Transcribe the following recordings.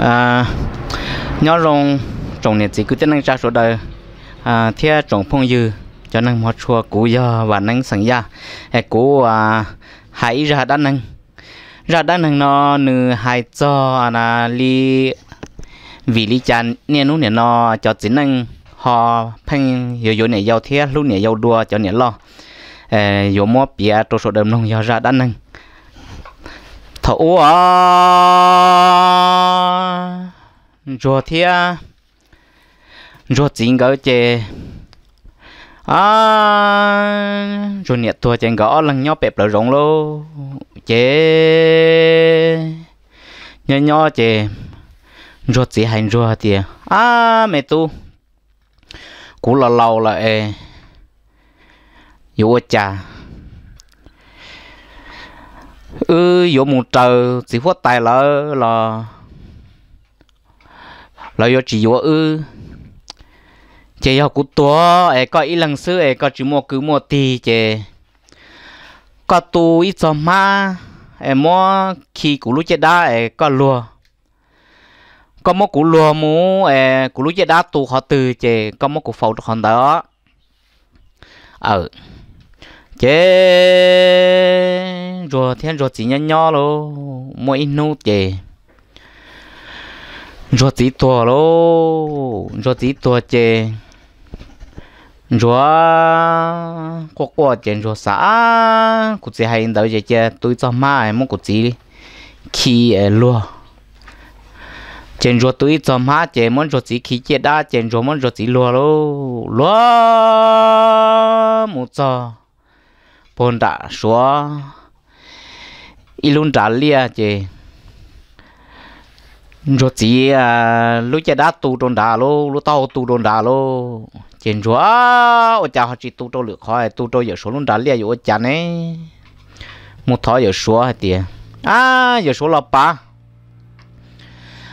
à nhớ rong trồng này chỉ cứ tên năng tra số đời à thea trồng phong dư cho năng một chùa cũ giờ và năng sẵn ra hệ cũ à hãy ra đan năng ra đan năng nó nư hai cho à, là li vì lý chan nên lúc này nó cho chính năng họ phanh hiểu hiểu này giàu thea lúc này giàu đua cho này lo ờ, dù mua bia tôi số đầm nông giàu ra đan năng thấu à rồi thì à rồi chính cái chè à rồi nhiệt tua chèn gõ lăng nhau bẹp lỡ rộng luôn, chè nhỏ nhỏ chè rồi chỉ hành rồi thì à mẹ tu cú là lâu là em, yêu cha ừ vô một trời chỉ phát tài là là là do chỉ vô ư chị học cú tua ấy có ít lần xưa ấy có chỉ mua cứ mua tì chị có tu ít cho ma ấy mua khi cú lúc chết đá ấy có lùa có mua cú lùa mú ấy cú lúc chết đá tu họ từ chị có mua cú phẫu họ đó ờ ừ chế rồi thiên rồi chỉ nhăn nhó lô mỗi nô chế rồi tí tua lô rồi tí tua chế rồi qua qua chế rồi xã cụ chỉ hay đâu chế chế tôi cho mai muốn cụ chỉ khi ấy ờ, luôn chèn ruột túi chòm ha chèn món ruột chỉ khí chế đã chèn ruột món ruột chỉ lùa lô lùa một trò bọn ta xóa ít luôn trả lia à chứ rồi gì à lúc cha đã tu đồn đà lô lúc tao tu đồn đà lô trên chúa ở cha họ chỉ tu đâu được khỏi tu đâu giờ số luôn đà lia ở cha này một thọ giờ xóa hay tiền à giờ số là ba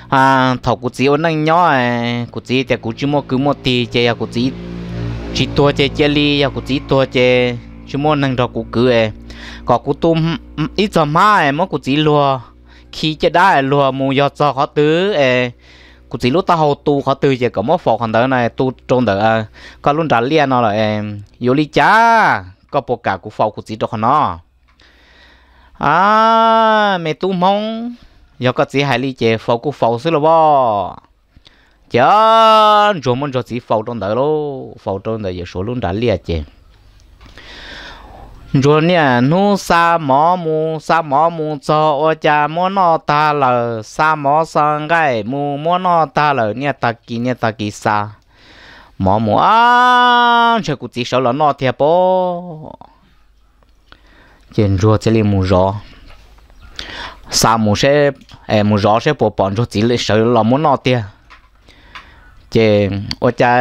à thầu cụ chỉ ở nâng nhỏ à cụ chỉ thì cụ chỉ mua cứ mua tì chơi à cụ chỉ chỉ tua chơi chơi li à cụ chỉ tua chơi chú muốn năng đồ cụ cứ ấy có cụ tôm ít giờ má ấy mà cụ chỉ lùa khi chơi đá lùa mù giờ cho họ tứ ấy cụ chỉ lúc ta hầu tu họ tư chỉ có một phò còn đỡ này tu trôn đỡ có luôn trả liền nó là em yếu lý cha có bộ cả cụ phò cụ chỉ được nó à mẹ tu mong giờ có chỉ hai lý chế phò cụ phò xí rồi bò, chớ chúng muốn cho chỉ phò trôn đỡ luôn phò trôn đỡ giờ số luôn đã liên chế rồi nè nu sa mỏ mu sa mỏ mu cho ô cha mua nó ta lờ sa mỏ sang gai mu mua nó ta lờ nè ta kí nè ta kí sa mỏ mu à chơi cụ chỉ sợ là nó thiệt bố trên rồi chỉ liền mu rõ sa mu sẽ em mu rõ sẽ bỏ bọn cho chỉ lấy sợ là muốn nó thiệt chơi ô cha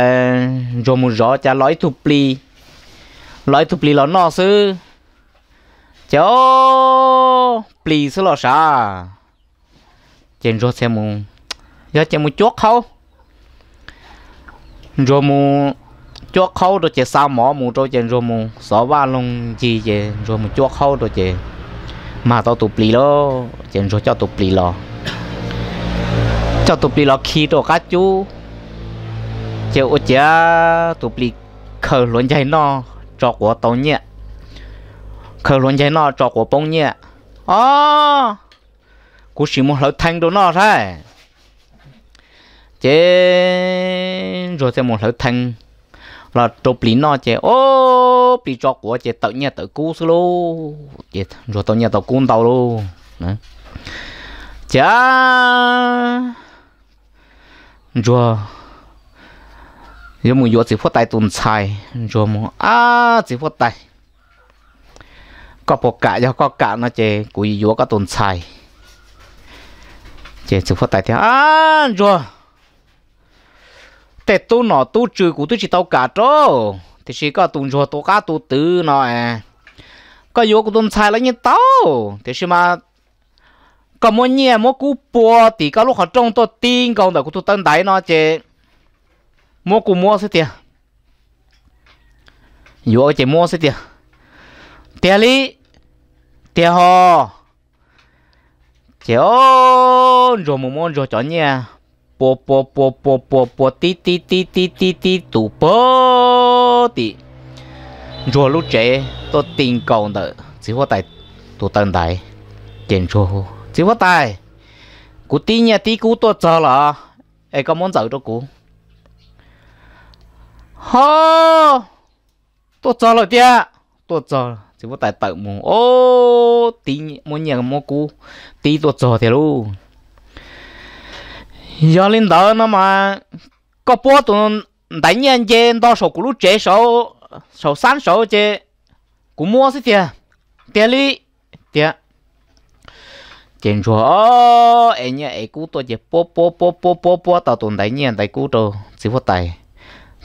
rồi mu rõ cha lối thục pli lại tụp lì lò nọ sư cháu plì sư lò sa trên rồi xe mu giờ xem mu chuốc khâu rồi mu chuốc khâu rồi chơi sao mỏ mu rồi trên rồi mu xỏ ba lông gì chơi rồi mu chuốc khâu rồi chơi mà tao tụp lì lò, trên rồi cho tụp lì lò, cho tụp lì lò khi đồ cá chú chơi ô chả tụp lì khờ luôn chạy nó cho của tàu nhẹ khờ luôn giấy nó cho của bông nhẹ à cú chỉ muốn lỡ thanh đồ nó thôi chế rồi sẽ muốn lỡ thanh là chụp lý nó chế ô bị cho của chế tàu nhẹ tàu cú xí lô chế rồi tàu nhẹ tàu cún tàu luôn, nè chả rồi giờ mình vừa chỉ phát tay tuần xài rồi mình à chỉ phát tay có bộ cả cho có cả nó chè cú vừa có tuần xài chè chỉ phát tay thì à rồi tệ tu nọ tu trừ cú tu chỉ tao cả trô thì chỉ có tuần rồi tao cả tu tứ nọ à có vừa có tuần xài lấy như tao thì chỉ mà có mỗi nhẹ mỗi cú bò thì có lúc họ trông tôi tin còn là cú tu tân đại nó chè mua cù mua sẽ tiền yo chỉ mua sẽ tiền tiền lý tiền ho chỉ ôn rồi mua mua rồi chọn nha po po po po po po ti ti ti ti ti ti tụ po ti rồi lúc trẻ tôi tin cầu đợi chỉ có tại tôi tận tại tiền rồi chỉ có tại cú tí nha tí cú tôi chờ là ai có muốn giàu cho cú ho tôi cho rồi tia tôi chờ chỉ có tại tự mù ô tí muốn nhà mua cú tí tôi cho thì luôn giờ lên đó nó mà có bố tôi đánh nhân trên đo số của lúc chế số số sáng số chế cũng mua gì tia tia li tia trên ô, em nhà em cú tôi chỉ bố bố bố bố bố bố tao tồn đánh nhân tại cú tôi chỉ có tại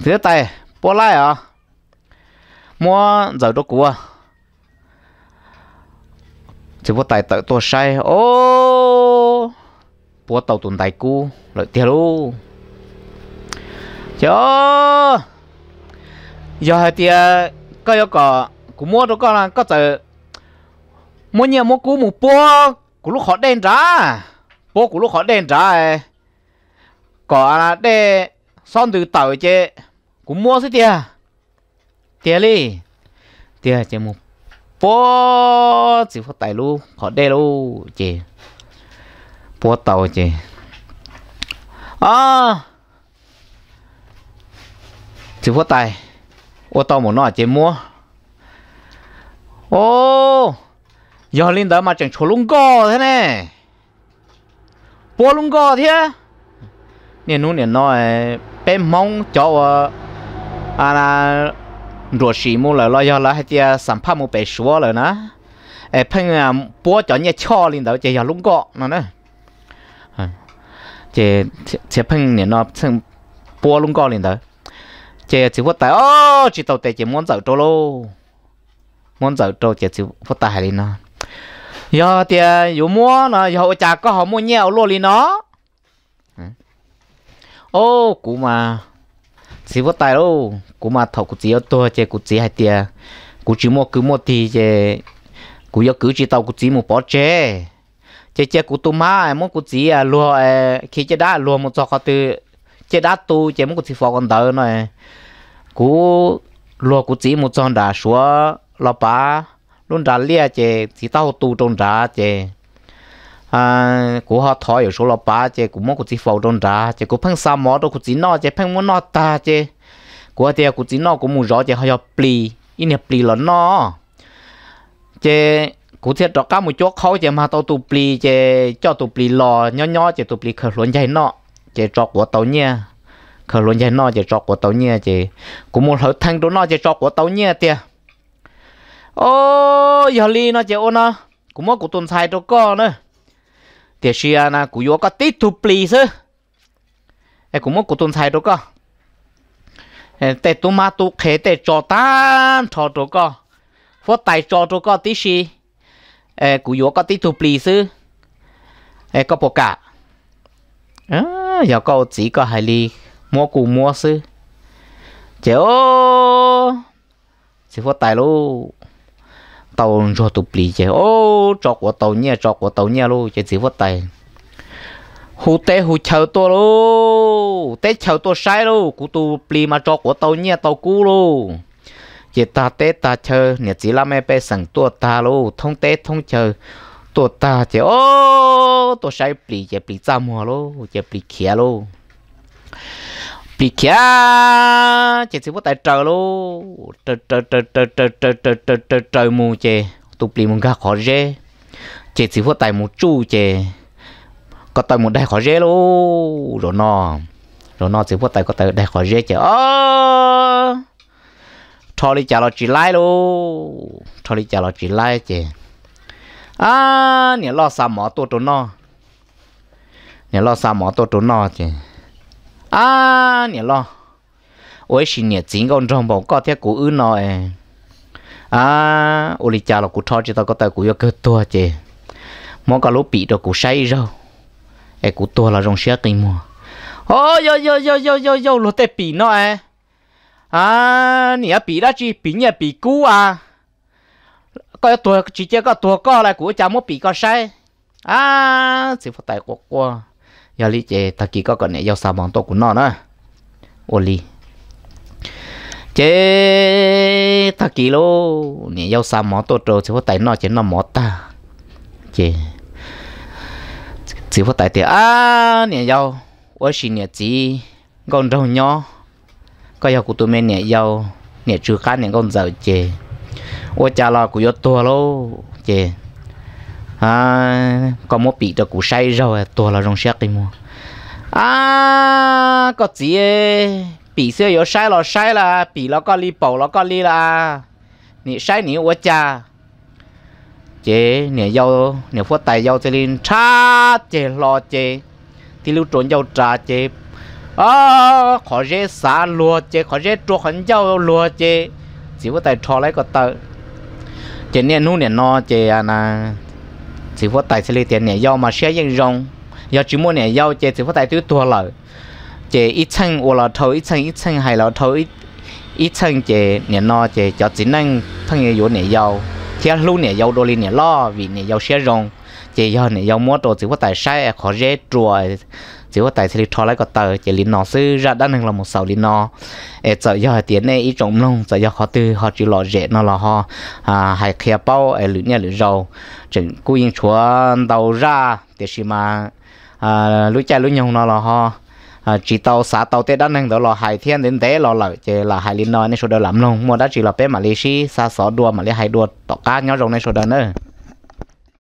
thế tay bỏ lại à mua giờ đó cua chỉ bỏ tay tự tôi say ô bỏ tàu tuần tay cu lợi tiền luôn chớ giờ thì tia có yêu cỏ cũng mua đâu con là có giờ mua nhiều mua cú một bò của lúc họ đen ra bò của lúc họ đen ra có là đen xong từ tàu chế cũng mua xí tia tia đi tia chế một bó chỉ có tài lu họ đê lu chế bó tàu chế à chỉ có tài ô tàu một nọ chế mua ô giờ linh đã mà chẳng chỗ lung gò thế này bó lung gò thế nên nó nên nói bên mong cho anh ờ, à, là rùa xì mu là lo do là hết tia sản phẩm mu bé xóa rồi nè ê phăng à bố cho nhà cho lên đầu, chỉ là lúng gọ nó à, ờ. chỉ chỉ phăng nè nó xem bố lúng gọ lên đầu, chỉ chỉ phát tài ô chỉ tàu tệ chỉ muốn dạo trâu lô muốn dạo trâu chỉ chỉ phát tài lên nó giờ tia dù mua nó giờ chả có họ mua nhau luôn lên nó ờ ô cú mà chỉ vót tài đâu cú mà thọ cú chỉ ở tua chứ cú chỉ hai tia cú chỉ mua cứ mua thì chứ cú yêu cứ chỉ tao cú chỉ một bỏ chơi chơi chơi cú tu má em muốn cú chỉ à lúa à khi chơi đã lúa một giọt từ chơi đã tu chơi muốn cú chỉ phò con đỡ này cú lúa cú chỉ một giọt đã xóa lọ bá luôn đã lia chơi chỉ tao tu trong đã chơi à của họ thọ ở số là ba chứ cũng muốn của chỉ phẫu trong ra chứ cũng phăng sao mỏ đâu cũng chỉ nọ chứ phăng muốn nọ ta chứ của thì cũng chỉ nọ cũng muốn rõ chứ họ học plì in học plì là nọ chứ cũng thiệt đó cá một chỗ khâu chứ mà tàu tụ plì chứ cho tụ plì lò nhỏ nhỏ chứ tụ plì khởi luận chạy nọ chứ trọ của tàu nha khởi luận chạy nọ chứ trọ của tàu nha chứ cũng muốn hợp thăng đồ nọ chứ trọ của tàu nha tiệt ô giờ ly nọ chứ ô nọ cũng muốn của tuần sai đồ có nữa thì xí na cú yo có tít tu sư, em cũng muốn cú tuân thầy đâu có tê tu ma tu khế tê cho tan cho đâu có phó tài cho đâu có tít xí em cú yo có tít tu sư, em có bộ cả à giờ có chỉ có hai ly mua cú mua sư chéo chỉ phó tài luôn tàu cho tụp lì chơi ô cho của tàu nhẹ cho của tàu nhẹ luôn chơi gì vất tay hú té hú chờ to luôn té chờ to sai luôn cú tụp lì mà cho của tàu nhẹ tàu cú luôn chỉ ta té ta chờ nhẹ chỉ làm em bé sẵn tua ta luôn thông té thông chờ tua ta chơi ô tôi sai lì chơi lì ra mua luôn chơi lì kia luôn bị kia chết chỉ có tại trời luôn trời trời trời trời trời trời trời trời trời trời mù chè tụt bị mùng ga khó dễ chết chỉ có tại một chú chè có tại một đại khó dễ luôn rồi nó rồi nó chỉ có tại có tại đại khó dễ chè ơ cho đi chả lo chỉ lại luôn cho đi chả lo chỉ lại chè à nhà lo sao mỏ tôi tụi nó nhà lo sao mỏ tôi tụi nó chè à nè lo ôi xin nè chính con trong bóng có thế của ư nói à ôi cha là cũ cho chứ tao có tao yêu cơ tua chứ mong cả lúc bị rồi cũ say rồi ai cũ tua là rong xe kinh mua ôi yo yo yo yo yo yo lúc tao bị nói à nè bị đã chỉ bị nhẹ bị cũ à có tua chỉ chơi có tua có lại cũ cha muốn bị có say à chỉ phải tại quá qua giờ lý chế ta kỳ có còn này giao sao bằng to của nó nữa ô lý chế ta kỳ lô này giao sao mỏ to trâu chỉ có tại nó chế nó mỏ ta chế chỉ có tại thì à này giao ô xin này chỉ con đâu nhỏ có giao của tôi mình này giao này chưa khác này con giờ chế ô cha lo của yo tua lô chế à có một bị cho củ say rồi tôi là rong xe cái mua à có gì bị xưa yếu say là say là bị nó có li bầu nó có li là nị say nị quá cha chế nị dâu nị phốt tài dâu thì lên cha chế lo chế thì lưu trốn dâu trà chế à ờ, khó dễ xả lúa chế khó dễ trộn hẳn dâu lúa chế chỉ có tài trò lấy có tờ chế nị nu nị no chế à na chỉ có tài xử lý tiền này do mà xe dân rong do chỉ mua này do chỉ chỉ có tài tiêu tua lợi chỉ ít chân ô là thâu ít chân ít chân hay là thâu ít ít chân chỉ này nó chỉ cho chỉ năng thằng này vô này do thế lúc này do đô li này lo vì này do xe rong chỉ do này do mua đồ chỉ có tài sai khó dễ trùa chứ có tại sẽ thọ lại có tờ chỉ linh nó sư ra đã nên là một sầu linh nó e sợ do tiền này ít trồng luôn sợ do họ tư họ chỉ lọ rễ nó là họ à hay kia bao e lưỡi nhà lưỡi rau chỉnh cú yên chúa đầu ra thì xí mà à lưỡi chạy lưỡi nhung nó là họ à, chỉ tàu xã tàu tết đã nên đó là hai thiên đến tế lo lợi chỉ là hai linh nói nên số đó lắm luôn mua đã chỉ là bé mà lý sĩ xa xó đua mà lý hai đua tọt cá nhau rồi nên số đó nữa